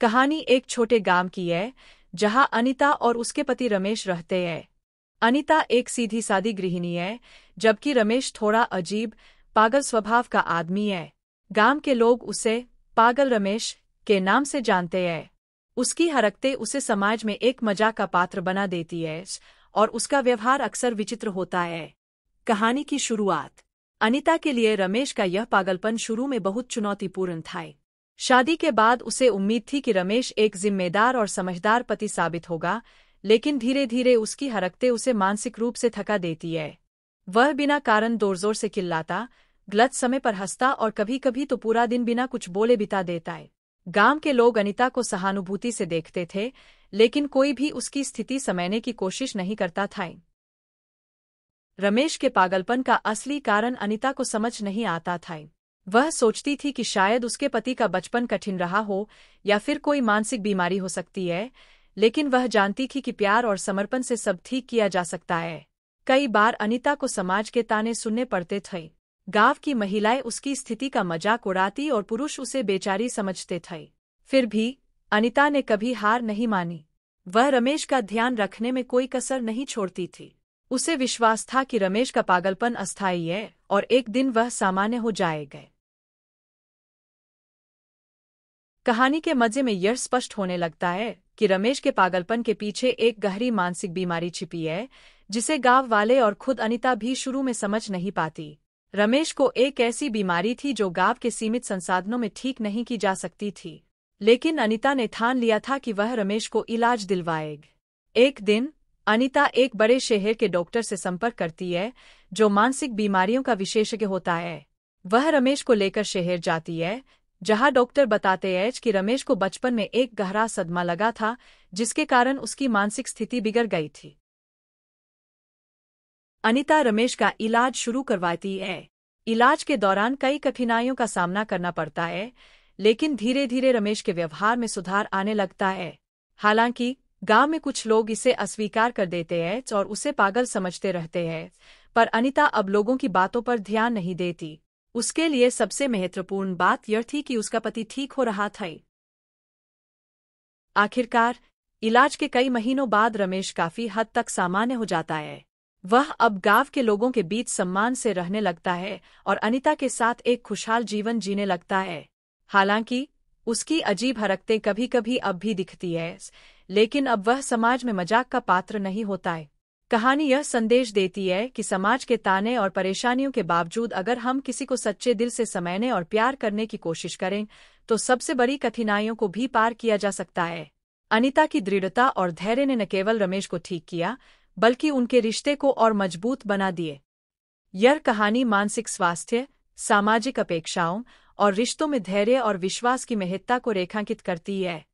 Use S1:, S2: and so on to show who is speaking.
S1: कहानी एक छोटे गांव की है जहां अनिता और उसके पति रमेश रहते हैं अनिता एक सीधी सादी गृहिणी है जबकि रमेश थोड़ा अजीब पागल स्वभाव का आदमी है गांव के लोग उसे पागल रमेश के नाम से जानते हैं उसकी हरकतें उसे समाज में एक मजाक का पात्र बना देती है और उसका व्यवहार अक्सर विचित्र होता है कहानी की शुरुआत अनिता के लिए रमेश का यह पागलपन शुरू में बहुत चुनौतीपूर्ण था शादी के बाद उसे उम्मीद थी कि रमेश एक जिम्मेदार और समझदार पति साबित होगा लेकिन धीरे धीरे उसकी हरकतें उसे मानसिक रूप से थका देती है वह बिना कारण जोर से किल्लाता गलत समय पर हंसता और कभी कभी तो पूरा दिन बिना कुछ बोले बिता देता है गांव के लोग अनिता को सहानुभूति से देखते थे लेकिन कोई भी उसकी स्थिति समयने की कोशिश नहीं करता था रमेश के पागलपन का असली कारण अनिता को समझ नहीं आता था वह सोचती थी कि शायद उसके पति का बचपन कठिन रहा हो या फिर कोई मानसिक बीमारी हो सकती है लेकिन वह जानती थी कि प्यार और समर्पण से सब ठीक किया जा सकता है कई बार अनिता को समाज के ताने सुनने पड़ते थे गांव की महिलाएं उसकी स्थिति का मजाक उड़ाती और पुरुष उसे बेचारी समझते थे फिर भी अनिता ने कभी हार नहीं मानी वह रमेश का ध्यान रखने में कोई कसर नहीं छोड़ती थी उसे विश्वास था कि रमेश का पागलपन अस्थायी है और एक दिन वह सामान्य हो जाएगा कहानी के मजे में यह स्पष्ट होने लगता है कि रमेश के पागलपन के पीछे एक गहरी मानसिक बीमारी छिपी है जिसे गांव वाले और खुद अनिता भी शुरू में समझ नहीं पाती रमेश को एक ऐसी बीमारी थी जो गांव के सीमित संसाधनों में ठीक नहीं की जा सकती थी लेकिन अनिता ने ठान लिया था कि वह रमेश को इलाज दिलवाएगी एक दिन अनिता एक बड़े शहर के डॉक्टर से संपर्क करती है जो मानसिक बीमारियों का विशेषज्ञ होता है वह रमेश को लेकर शहर जाती है जहां डॉक्टर बताते हैं कि रमेश को बचपन में एक गहरा सदमा लगा था जिसके कारण उसकी मानसिक स्थिति बिगड़ गई थी अनिता रमेश का इलाज शुरू करवाती है इलाज के दौरान कई कठिनाइयों का सामना करना पड़ता है लेकिन धीरे धीरे रमेश के व्यवहार में सुधार आने लगता है हालांकि गांव में कुछ लोग इसे अस्वीकार कर देते हैं और उसे पागल समझते रहते हैं पर अनिता अब लोगों की बातों पर ध्यान नहीं देती उसके लिए सबसे महत्वपूर्ण बात यह थी कि उसका पति ठीक हो रहा था आखिरकार इलाज के कई महीनों बाद रमेश काफी हद तक सामान्य हो जाता है वह अब गांव के लोगों के बीच सम्मान से रहने लगता है और अनिता के साथ एक खुशहाल जीवन जीने लगता है हालांकि उसकी अजीब हरकतें कभी कभी अब भी दिखती है लेकिन अब वह समाज में मजाक का पात्र नहीं होता है कहानी यह संदेश देती है कि समाज के ताने और परेशानियों के बावजूद अगर हम किसी को सच्चे दिल से समयने और प्यार करने की कोशिश करें तो सबसे बड़ी कठिनाइयों को भी पार किया जा सकता है अनिता की दृढ़ता और धैर्य ने न केवल रमेश को ठीक किया बल्कि उनके रिश्ते को और मजबूत बना दिए यह कहानी मानसिक स्वास्थ्य सामाजिक अपेक्षाओं और रिश्तों में धैर्य और विश्वास की महत्ता को रेखांकित करती है